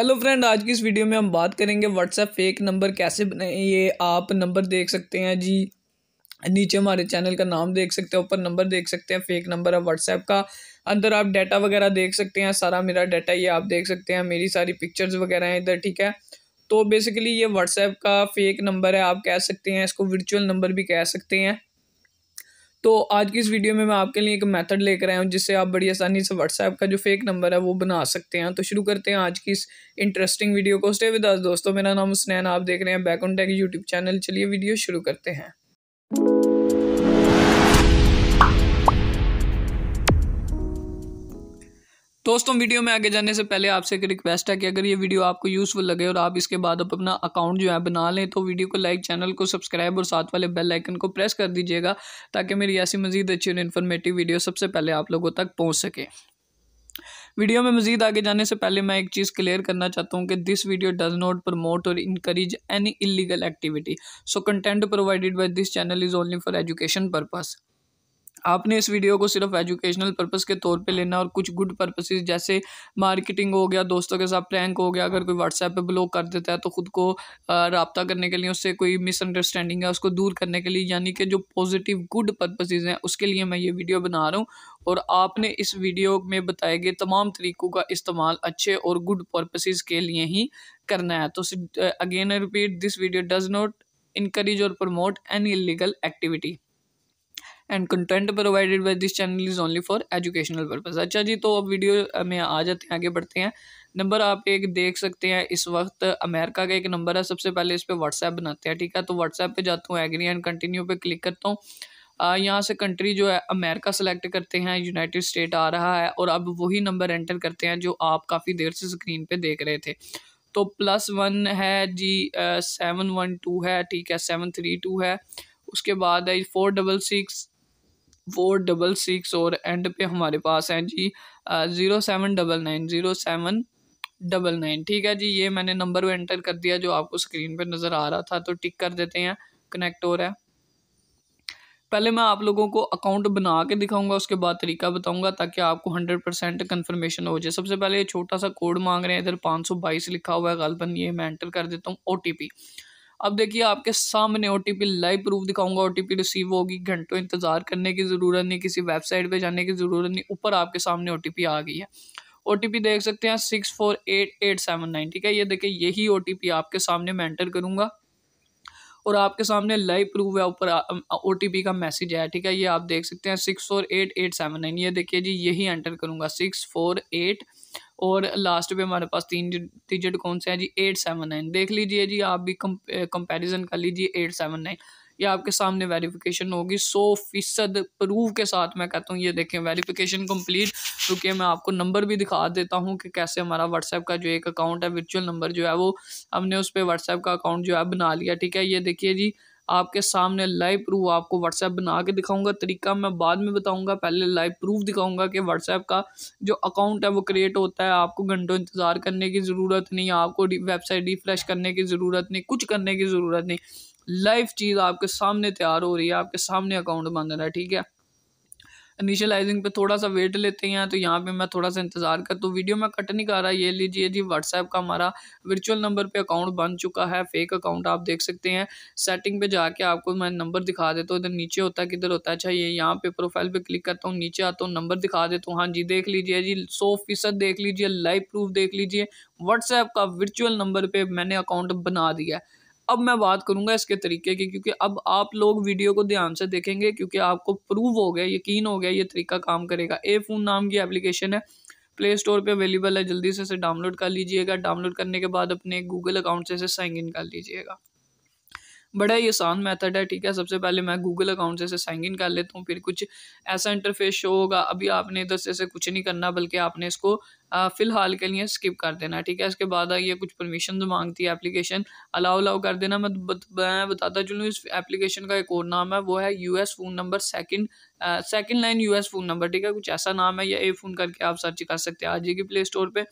hello friend आज की इस वीडियो में हम बात करेंगे व्हाट्सएप फेक नंबर कैसे बनाएं ये आप नंबर देख सकते हैं जी नीचे हमारे चैनल का नाम देख सकते हैं ऊपर नंबर देख सकते हैं फेक नंबर है व्हाट्सएप का अंदर आप डाटा वगैरह देख सकते हैं सारा मेरा डाटा ये आप देख सकते हैं मेरी सारी पिक्चर्स वगैरह हैं इधर ठीक है तो बेसिकली ये व्हाट्सएप का फेक नंबर है आप कह सकते हैं इसको वर्चुअल नंबर भी कह सकते हैं तो आज की इस वीडियो में मैं आपके लिए एक मेथड लेकर आया हूँ जिससे आप बड़ी आसानी से व्हाट्सएप का जो फेक नंबर है वो बना सकते हैं तो शुरू करते हैं आज की इस इंटरेस्टिंग वीडियो को स्टे विद दोस्तों मेरा नाम स्नैन आप देख रहे हैं back on tech YouTube channel चलिए वीडियो शुरू करते हैं दोस्तों वीडियो में आगे जाने से पहले आपसे एक रिक्वेस्ट है कि अगर ये वीडियो आपको यूज़फुल लगे और आप इसके बाद आप अपना अकाउंट जो है बना लें तो वीडियो को लाइक चैनल को सब्सक्राइब और साथ वाले बेल आइकन को प्रेस कर दीजिएगा ताकि मेरी ऐसी मजीद अच्छी और इन्फॉर्मेटिव वीडियो सबसे पहले आप लोगों तक पहुँच सके वीडियो में मजीद आगे जाने से पहले मैं एक चीज़ क्लियर करना चाहता हूँ कि this video does not promote और encourage any illegal activity so content provided by this channel is only for education purpose आपने इस वीडियो को सिर्फ एजुकेशनल पर्पस के तौर पे लेना और कुछ गुड पर्पसेस जैसे मार्केटिंग हो गया दोस्तों के साथ प्रैंक हो गया अगर कोई व्हाट्सएप पे ब्लॉक कर देता है तो ख़ुद को रबता करने के लिए उससे कोई मिसअंडरस्टैंडिंग है उसको दूर करने के लिए यानी कि जो पॉजिटिव गुड पर्पसेस हैं उसके लिए मैं ये वीडियो बना रहा हूँ और आपने इस वीडियो में बताए गए तमाम तरीक़ों का इस्तेमाल अच्छे और गुड पर्पसेज के लिए ही करना है तो again repeat this video does not encourage और promote any illegal activity and content provided by this channel is only for educational purpose अच्छा जी तो अब वीडियो में आ जाते हैं आगे बढ़ते हैं नंबर आप एक देख सकते हैं इस वक्त अमेरिका का एक नंबर है सबसे पहले इस पर व्हाट्सएप बनाते हैं ठीक है तो व्हाट्सएप पर जाता हूँ एग्री एंड कंटिन्यू पर क्लिक करता हूँ यहाँ से कंट्री जो है अमेरिका सेलेक्ट करते हैं यूनाइटेड स्टेट आ रहा है और अब वही नंबर एंटर करते हैं जो आप काफ़ी देर से स्क्रीन पे देख रहे थे तो प्लस वन है जी सेवन वन टू है ठीक है सेवन थ्री टू है उसके बाद है four double six four double six और एंड पे हमारे पास है जी zero seven double nine zero seven double nine ठीक है जी ये मैंने नंबर वो एंटर कर दिया जो आपको स्क्रीन पर नज़र आ रहा था तो टिक कर देते हैं कनेक्ट हो रहा है पहले मैं आप लोगों को अकाउंट बना के दिखाऊंगा उसके बाद तरीका बताऊंगा ताकि आपको हंड्रेड परसेंट कन्फर्मेशन हो जाए सबसे पहले ये छोटा सा कोड मांग रहे हैं इधर पाँच सौ बाईस लिखा हुआ है गलपन ये मैं एंटर कर देता हूँ ओ टी पी अब देखिए आपके सामने ओ लाइव प्रूफ दिखाऊंगा ओ रिसीव होगी घंटों इंतज़ार करने की ज़रूरत नहीं किसी वेबसाइट पर जाने की ज़रूरत नहीं ऊपर आपके सामने ओ आ गई है ओ देख सकते हैं six four eight eight seven nine ठीक है ये देखिए यही ओ आपके सामने मैं एंटर करूँगा और आपके सामने लाइव प्रूफ है ऊपर ओ का मैसेज है ठीक है ये आप देख सकते हैं six four eight eight seven nine ये देखिए जी यही एंटर करूँगा सिक्स फोर एट और लास्ट पे हमारे पास तीन डिजिट कौन से हैं जी एट सेवन नाइन देख लीजिए जी आप भी कंपेरिजन कर लीजिए एट सेवन नाइन ये आपके सामने वेरिफिकेशन होगी सौ फीसद प्रूफ के साथ मैं कहता हूँ ये देखें वेरिफिकेशन कंप्लीट क्योंकि मैं आपको नंबर भी दिखा देता हूँ कि कैसे हमारा व्हाट्सएप का जो एक अकाउंट है वर्चुअल नंबर जो है वो हमने उस पर व्हाट्सएप का अकाउंट जो है बना लिया ठीक है ये देखिए जी आपके सामने लाइव प्रूफ आपको व्हाट्सएप बना के दिखाऊंगा तरीका मैं बाद में बताऊंगा पहले लाइव प्रूफ दिखाऊंगा कि व्हाट्सएप का जो अकाउंट है वो क्रिएट होता है आपको घंटों इंतज़ार करने की ज़रूरत नहीं आपको वेबसाइट रिफ्रेश करने की ज़रूरत नहीं कुछ करने की ज़रूरत नहीं लाइव चीज़ आपके सामने तैयार हो रही है आपके सामने अकाउंट बन रहा है ठीक है इनिशियलाइजिंग पे थोड़ा सा वेट लेते हैं तो यहाँ पे मैं थोड़ा सा इंतज़ार कर तो वीडियो में कट नहीं कर रहा ये लीजिए जी व्हाट्सएप का हमारा वर्चुअल नंबर पे अकाउंट बन चुका है फेक अकाउंट आप देख सकते हैं सेटिंग पे जाके आपको मैं नंबर दिखा देता हूँ इधर नीचे होता है किधर होता है अच्छा ये यहाँ पे प्रोफाइल पे क्लिक करता हूँ नीचे आता हूँ नंबर दिखा देता हूँ हाँ जी देख लीजिए जी सौ फीसद देख लीजिए लाइव प्रूफ देख लीजिए व्हाट्सएप का वर्चुअल नंबर पर मैंने अकाउंट बना दिया है अब मैं बात करूँगा इसके तरीके की क्योंकि अब आप लोग वीडियो को ध्यान से देखेंगे क्योंकि आपको प्रूव हो गया यकीन हो गया ये तरीका काम करेगा ए फोन नाम की एप्लीकेशन है प्ले स्टोर पर अवेलेबल है जल्दी से इसे डाउनलोड कर लीजिएगा डाउनलोड करने के बाद अपने गूगल अकाउंट से इसे साइन इन कर लीजिएगा बड़ा ही आसान मेथड है ठीक है सबसे पहले मैं गूगल अकाउंट से साइन इन कर लेता हूँ फिर कुछ ऐसा इंटरफेस शो होगा अभी आपने इधर से कुछ नहीं करना बल्कि आपने इसको फ़िलहाल के लिए स्किप कर देना ठीक है इसके बाद आइए कुछ परमिशन तो मांगती है एप्लीकेशन अलाउ अलाउ कर देना मैं बत, मैं बताता चलूँ इस एप्लीकेशन का एक और नाम है वो है S phone number second second line S phone number ठीक है कुछ ऐसा नाम है या ए फ़ोन करके आप सर्च कर सकते हैं आज ही की प्ले स्टोर पर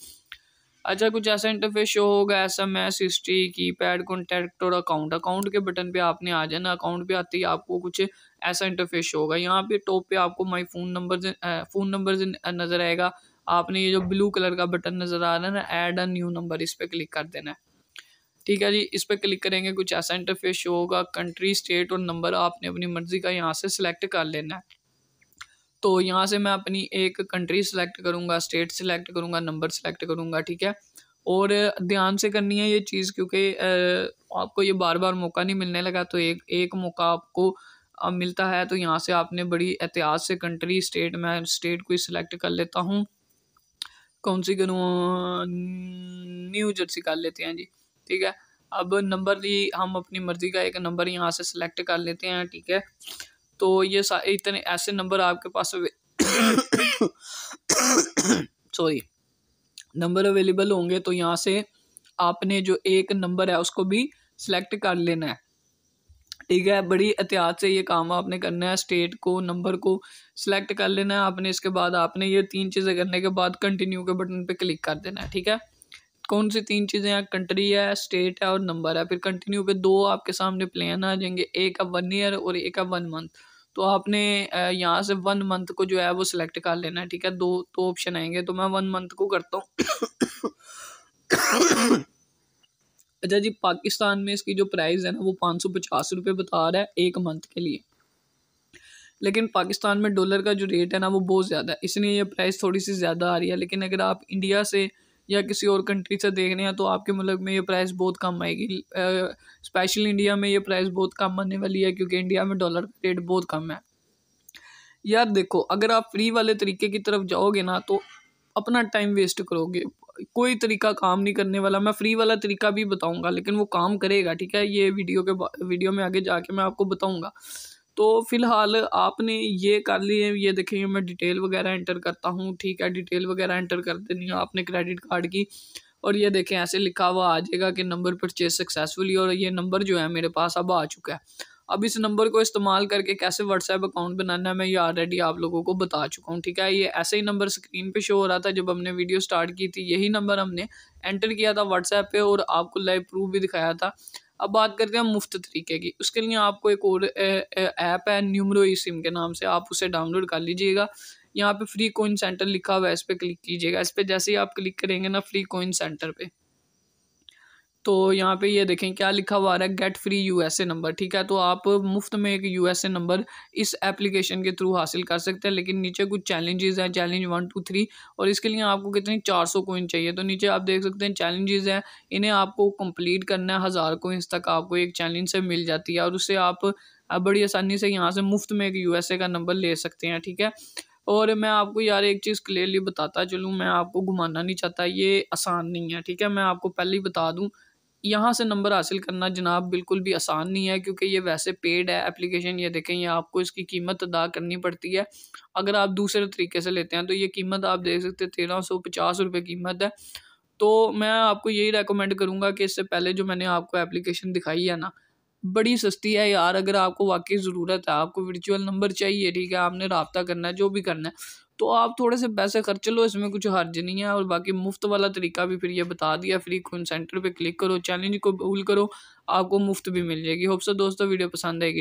अच्छा कुछ ऐसा इंटरफेस शो होगा S M S history keypad contact और अकाउंट अकाउंट के बटन पे आपने आ जाना अकाउंट पे आते ही आपको कुछ ऐसा इंटरफेस शो होगा यहाँ पे टॉप पे आपको my phone number phone number नज़र आएगा आपने ये जो ब्लू कलर का बटन नज़र आ रहा है ना एड अ न्यू नंबर इस पर क्लिक कर देना है ठीक है जी इस पर क्लिक करेंगे कुछ ऐसा इंटरफेस शो होगा कंट्री स्टेट और नंबर आपने अपनी मर्ज़ी का यहाँ से सिलेक्ट कर लेना है तो यहाँ से मैं अपनी एक कंट्री सेलेक्ट करूँगा स्टेट सेलेक्ट करूँगा नंबर सेलेक्ट करूँगा ठीक है और ध्यान से करनी है ये चीज़ क्योंकि आपको ये बार बार मौका नहीं मिलने लगा तो एक एक मौका आपको अब मिलता है तो यहाँ से आपने बड़ी एहतियात से कंट्री स्टेट मैं स्टेट को ही सिलेक्ट कर लेता हूँ कौन सी करूँ न्यू जर्सी कर लेते हैं जी ठीक है अब नंबर ली हम अपनी मर्ज़ी का एक नंबर यहाँ से सिलेक्ट कर लेते हैं ठीक है तो ये इतने ऐसे नंबर आपके पास सॉरी नंबर अवेलेबल होंगे तो यहाँ से आपने जो एक नंबर है उसको भी सिलेक्ट कर लेना है ठीक है बड़ी एहतियात से ये काम आपने करना है स्टेट को नंबर को सिलेक्ट कर लेना है आपने इसके बाद आपने ये तीन चीज़ें करने के बाद कंटिन्यू के बटन पे क्लिक कर देना है ठीक है कौन सी तीन चीज़ें हैं कंट्री है स्टेट है और नंबर है फिर कंटिन्यू पे दो आपके सामने प्लान आ जाएंगे एक है वन ईयर और एक है वन मंथ तो आपने यहाँ से वन मंथ को जो है वो सिलेक्ट कर लेना है ठीक है दो तो ऑप्शन आएंगे तो मैं वन मंथ को करता हूँ अच्छा जी पाकिस्तान में इसकी जो प्राइस है ना वो पाँच सौ पचास रुपये बता रहा है एक मंथ के लिए लेकिन पाकिस्तान में डॉलर का जो रेट है ना वो बहुत ज़्यादा है इसलिए ये प्राइस थोड़ी सी ज़्यादा आ रही है लेकिन अगर आप इंडिया से या किसी और कंट्री से देख रहे हैं तो आपके मुल्क में ये प्राइस बहुत कम आएगी स्पेशल इंडिया में ये प्राइस बहुत कम आने वाली है क्योंकि इंडिया में डॉलर का रेट बहुत कम है यार देखो अगर आप फ्री वाले तरीके की तरफ जाओगे ना तो अपना टाइम वेस्ट करोगे कोई तरीका काम नहीं करने वाला मैं फ्री वाला तरीका भी बताऊंगा लेकिन वो काम करेगा ठीक है ये वीडियो के वीडियो में आगे जाके मैं आपको बताऊंगा तो फ़िलहाल आपने ये कर लिए ये देखें मैं डिटेल वगैरह एंटर करता हूँ ठीक है डिटेल वगैरह एंटर कर देनी है आपने क्रेडिट कार्ड की और ये देखें ऐसे लिखा हुआ आ जाएगा कि नंबर परचेज सक्सेसफुली और ये नंबर जो है मेरे पास अब आ चुका है अब इस नंबर को इस्तेमाल करके कैसे व्हाट्सएप अकाउंट बनाना है मैं ये ऑलरेडी आप लोगों को बता चुका हूँ ठीक है ये ऐसे ही नंबर स्क्रीन पे शो हो रहा था जब हमने वीडियो स्टार्ट की थी यही नंबर हमने एंटर किया था व्हाट्सएप पे और आपको लाइव प्रूफ भी दिखाया था अब बात करते हैं मुफ्त तरीके की उसके लिए आपको एक और ऐप है न्यूमरो सिम के नाम से आप उसे डाउनलोड कर लीजिएगा यहाँ पर फ्री कोइन सेंटर लिखा हुआ है इस पर क्लिक कीजिएगा इस पर जैसे ही आप क्लिक करेंगे ना फ्री कोइन सेंटर पर तो यहाँ पे ये देखें क्या लिखा हुआ रहा है गेट फ्री यूएसए नंबर ठीक है तो आप मुफ्त में एक यूएसए नंबर इस एप्लीकेशन के थ्रू हासिल कर सकते हैं लेकिन नीचे कुछ चैलेंजेस हैं चैलेंज वन टू थ्री और इसके लिए आपको कितनी चार सौ कोइन चाहिए तो नीचे आप देख सकते हैं चैलेंजेस हैं इन्हें आपको कंप्लीट करना है हज़ार कोइंस तक आपको एक चैलेंज से मिल जाती है और उससे आप बड़ी आसानी से यहाँ से मुफ्त में एक ए का नंबर ले सकते हैं ठीक है और मैं आपको यार एक चीज़ क्लियरली बताता चलूँ मैं आपको घुमाना नहीं चाहता ये आसान नहीं है ठीक है मैं आपको पहले ही बता दूँ यहाँ से नंबर हासिल करना जनाब बिल्कुल भी आसान नहीं है क्योंकि ये वैसे पेड है एप्लीकेशन ये देखें ये आपको इसकी कीमत अदा करनी पड़ती है अगर आप दूसरे तरीके से लेते हैं तो ये कीमत आप देख सकते हैं तेरह सौ पचास रुपये कीमत है तो मैं आपको यही रेकमेंड करूँगा कि इससे पहले जो मैंने आपको एप्लीकेशन दिखाई है ना बड़ी सस्ती है यार अगर आपको वाकई ज़रूरत है आपको वर्चुअल नंबर चाहिए ठीक है आपने रबता करना है जो भी करना है तो आप थोड़े से पैसे खर्च लो इसमें कुछ हर्ज नहीं है और बाकी मुफ्त वाला तरीका भी फिर ये बता दिया फ्री खून सेंटर पे क्लिक करो चैलेंज को भूल करो आपको मुफ्त भी मिल जाएगी होप सो दोस्तों वीडियो पसंद आएगी